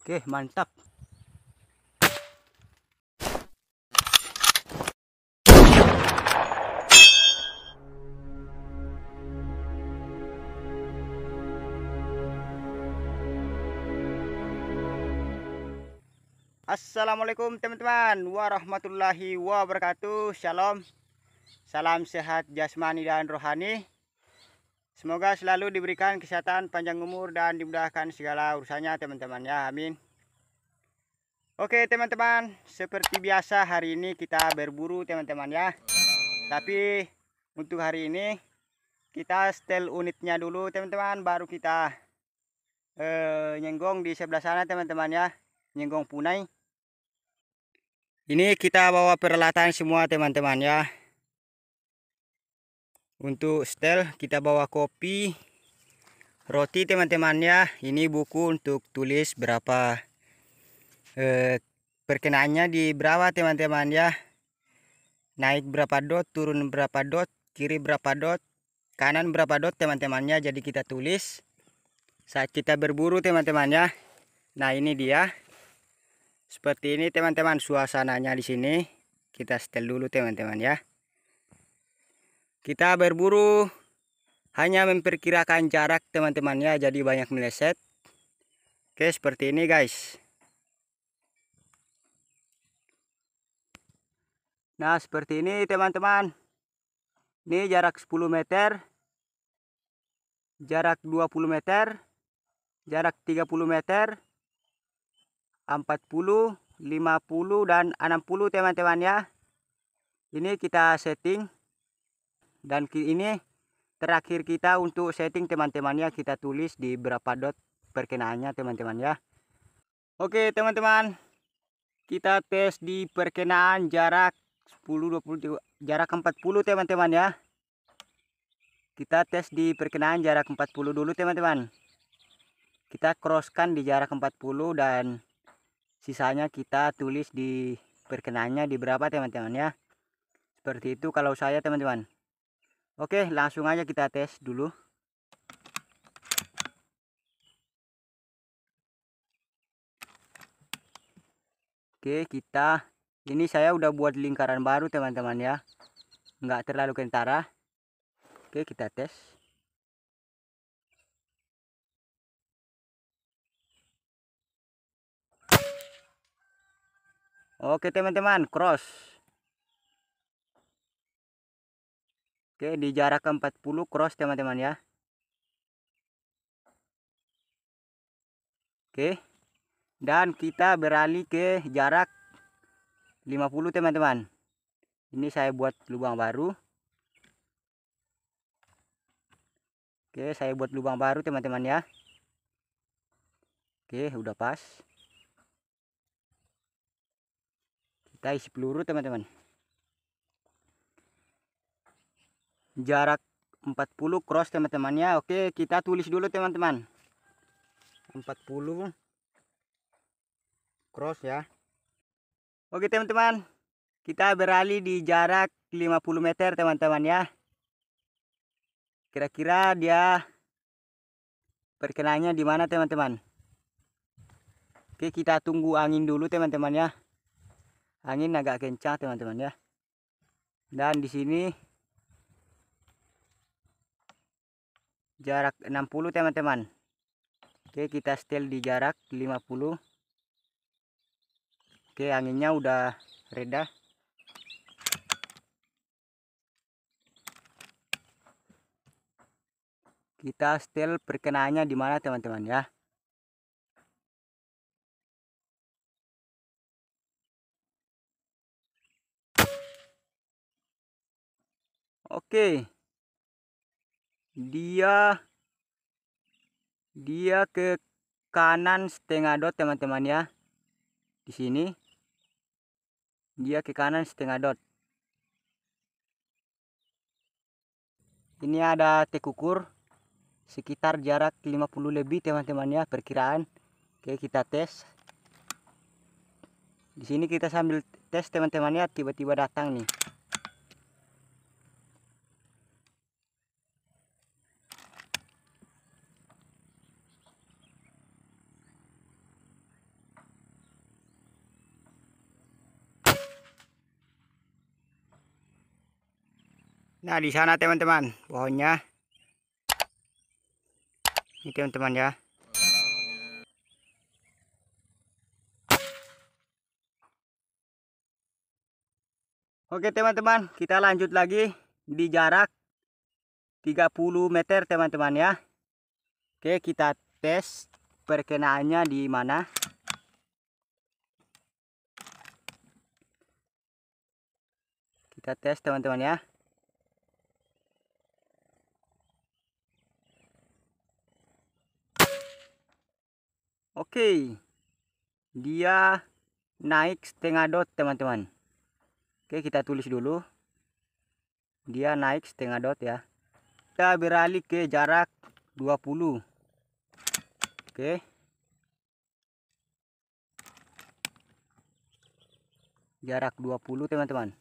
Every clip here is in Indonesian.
Oke, mantap. Assalamualaikum teman-teman warahmatullahi wabarakatuh Shalom Salam sehat jasmani dan rohani Semoga selalu diberikan kesehatan, panjang umur, dan dimudahkan segala urusannya teman-teman ya. Amin. Oke teman-teman, seperti biasa hari ini kita berburu teman-teman ya. Tapi untuk hari ini kita setel unitnya dulu teman-teman, baru kita eh, nyenggong di sebelah sana teman-teman ya. Nyenggong punai. Ini kita bawa peralatan semua teman-teman ya untuk setel kita bawa kopi roti teman-teman ya ini buku untuk tulis berapa eh, perkenaannya di berapa teman-teman ya naik berapa dot turun berapa dot kiri berapa dot kanan berapa dot teman-temannya jadi kita tulis saat kita berburu teman-teman ya nah ini dia seperti ini teman-teman suasananya di sini kita setel dulu teman-teman ya kita berburu hanya memperkirakan jarak teman-teman ya jadi banyak meleset oke seperti ini guys nah seperti ini teman-teman ini jarak 10 meter jarak 20 meter jarak 30 meter 40 50 dan 60 teman-teman ya ini kita setting dan ini terakhir kita untuk setting teman-temannya kita tulis di berapa dot perkenaannya teman-teman ya oke teman-teman kita tes di perkenaan jarak 10 20 jarak 40 teman-teman ya kita tes di perkenaan jarak 40 dulu teman-teman kita crosskan di jarak 40 dan sisanya kita tulis di perkenaannya di berapa teman-teman ya seperti itu kalau saya teman-teman Oke, langsung aja kita tes dulu. Oke, kita ini saya udah buat lingkaran baru teman-teman ya. Enggak terlalu kentara. Oke, kita tes. Oke teman-teman, cross. Oke, di jarak 40 cross teman-teman ya. Oke. Dan kita beralih ke jarak 50 teman-teman. Ini saya buat lubang baru. Oke, saya buat lubang baru teman-teman ya. Oke, udah pas. Kita isi peluru teman-teman. jarak 40 cross teman-teman ya oke kita tulis dulu teman-teman 40 cross ya oke teman-teman kita beralih di jarak 50 meter teman-teman ya kira-kira dia perkenalnya di mana teman-teman oke kita tunggu angin dulu teman-teman ya angin agak kencang teman-teman ya dan di sini jarak 60 teman-teman oke kita setel di jarak 50 oke anginnya udah reda kita setel perkenaannya di mana teman-teman ya Oke, dia dia ke kanan setengah dot teman-teman ya di sini dia ke kanan setengah dot ini ada tekukur sekitar jarak 50 lebih teman-teman ya perkiraan oke kita tes di sini kita sambil tes teman-teman ya tiba-tiba datang nih Nah, di sana teman-teman, pohonnya. Ini teman-teman ya. Oke teman-teman, kita lanjut lagi di jarak 30 meter teman-teman ya. Oke, kita tes perkenaannya di mana. Kita tes teman-teman ya. Oke. Dia naik setengah dot, teman-teman. Oke, kita tulis dulu. Dia naik setengah dot ya. Kita beralih ke jarak 20. Oke. Jarak 20, teman-teman.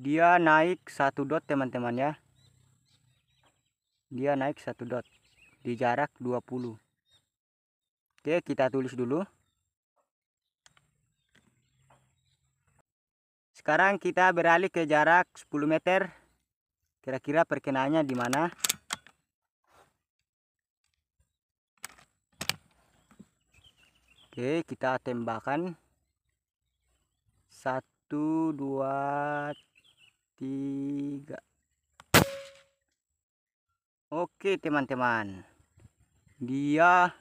dia naik satu dot teman-teman ya dia naik satu dot di jarak 20 oke kita tulis dulu sekarang kita beralih ke jarak 10 meter kira-kira perkenanya di mana oke kita tembakan satu dua tiga oke teman-teman dia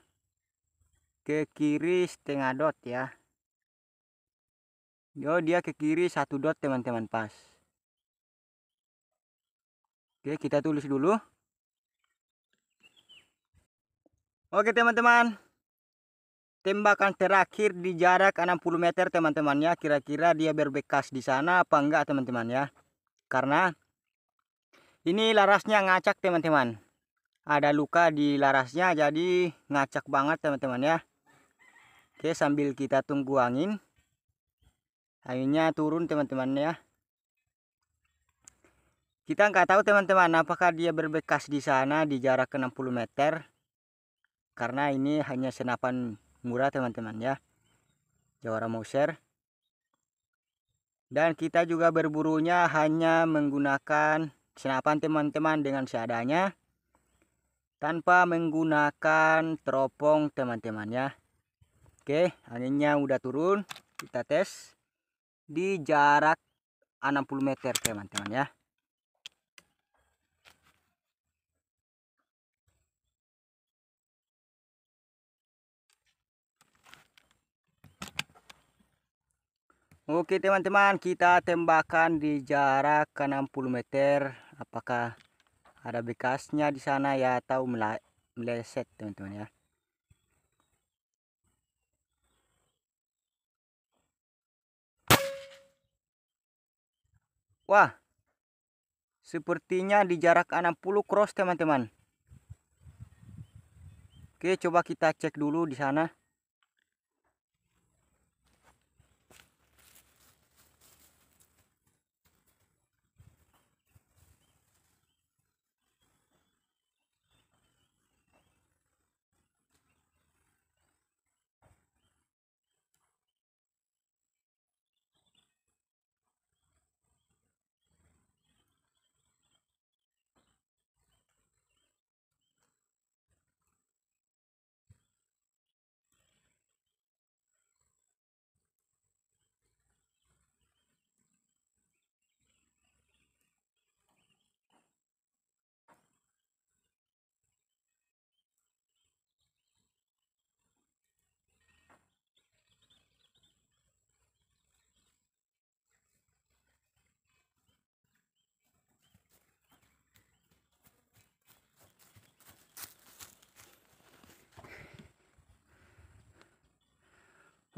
ke kiri setengah dot ya yo dia ke kiri satu dot teman-teman pas oke kita tulis dulu oke teman-teman tembakan terakhir di jarak 60 meter teman-teman ya kira-kira dia berbekas di sana apa enggak teman-teman ya karena ini larasnya ngacak teman-teman ada luka di larasnya jadi ngacak banget teman-teman ya oke sambil kita tunggu angin akhirnya turun teman-teman ya kita nggak tahu teman-teman apakah dia berbekas di sana di jarak 60 meter karena ini hanya senapan murah teman-teman ya Jawara mau share dan kita juga berburunya hanya menggunakan senapan teman-teman dengan seadanya tanpa menggunakan teropong teman-teman ya oke anginnya udah turun kita tes di jarak 60 meter teman-teman ya Oke teman-teman kita tembakan di jarak 60 meter apakah ada bekasnya di sana ya atau meleset teman-teman ya Wah sepertinya di jarak 60 cross teman-teman Oke coba kita cek dulu di sana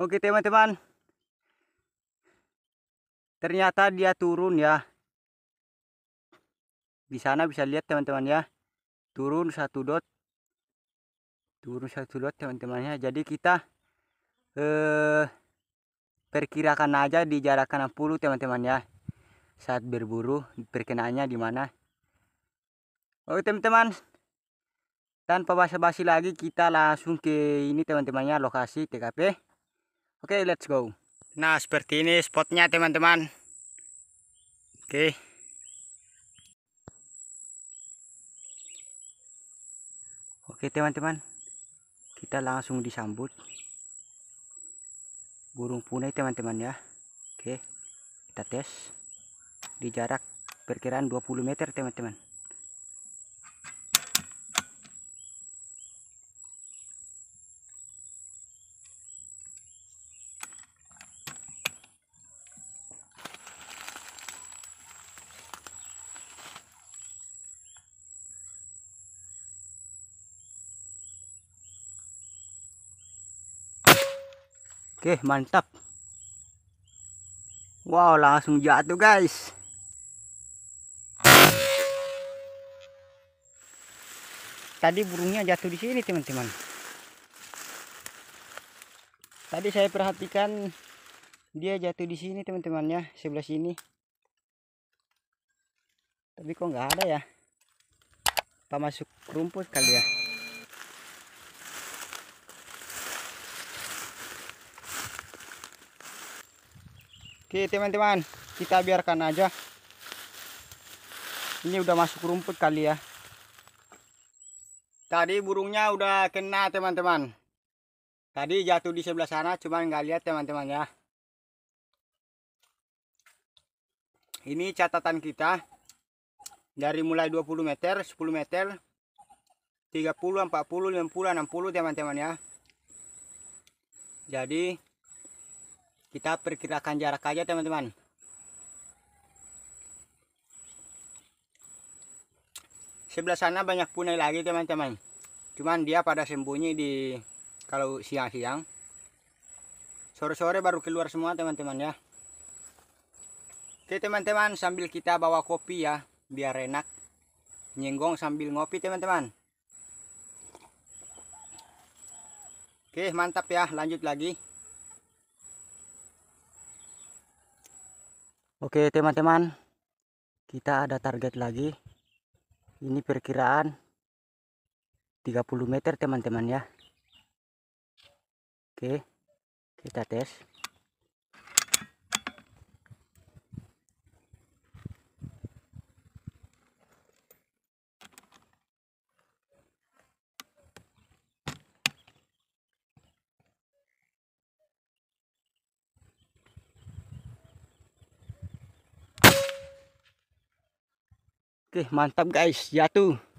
Oke teman-teman. Ternyata dia turun ya. Di sana bisa lihat teman-teman ya. Turun satu dot. Turun satu dot teman-teman ya. Jadi kita eh perkirakan aja di jarak 60 teman-teman ya. Saat berburu perkenaannya di mana. Oke teman-teman tanpa basa-basi lagi kita langsung ke ini teman-temannya lokasi TKP Oke, okay, let's go. Nah, seperti ini spotnya teman-teman. Oke. Okay. Oke, teman-teman. Kita langsung disambut burung punai teman-teman ya. Oke. Kita tes di jarak perkiraan 20 meter teman-teman. Oke, mantap. Wow, langsung jatuh, guys. Tadi burungnya jatuh di sini, teman-teman. Tadi saya perhatikan dia jatuh di sini, teman-temannya, sebelah sini. Tapi kok nggak ada ya? Apa masuk rumput kali ya? Oke teman-teman, kita biarkan aja. Ini udah masuk rumput kali ya. Tadi burungnya udah kena teman-teman. Tadi jatuh di sebelah sana, cuman nggak lihat teman-teman ya. Ini catatan kita. Dari mulai 20 meter, 10 meter, 30, 40, 50, 60 teman-teman ya. Jadi kita perkirakan jarak aja teman-teman sebelah sana banyak punai lagi teman-teman cuman dia pada sembunyi di kalau siang-siang sore-sore baru keluar semua teman-teman ya oke teman-teman sambil kita bawa kopi ya biar enak nyenggong sambil ngopi teman-teman oke mantap ya lanjut lagi Oke teman-teman kita ada target lagi ini perkiraan 30 meter teman-teman ya Oke kita tes Oke, mantap guys, jatuh. Ya,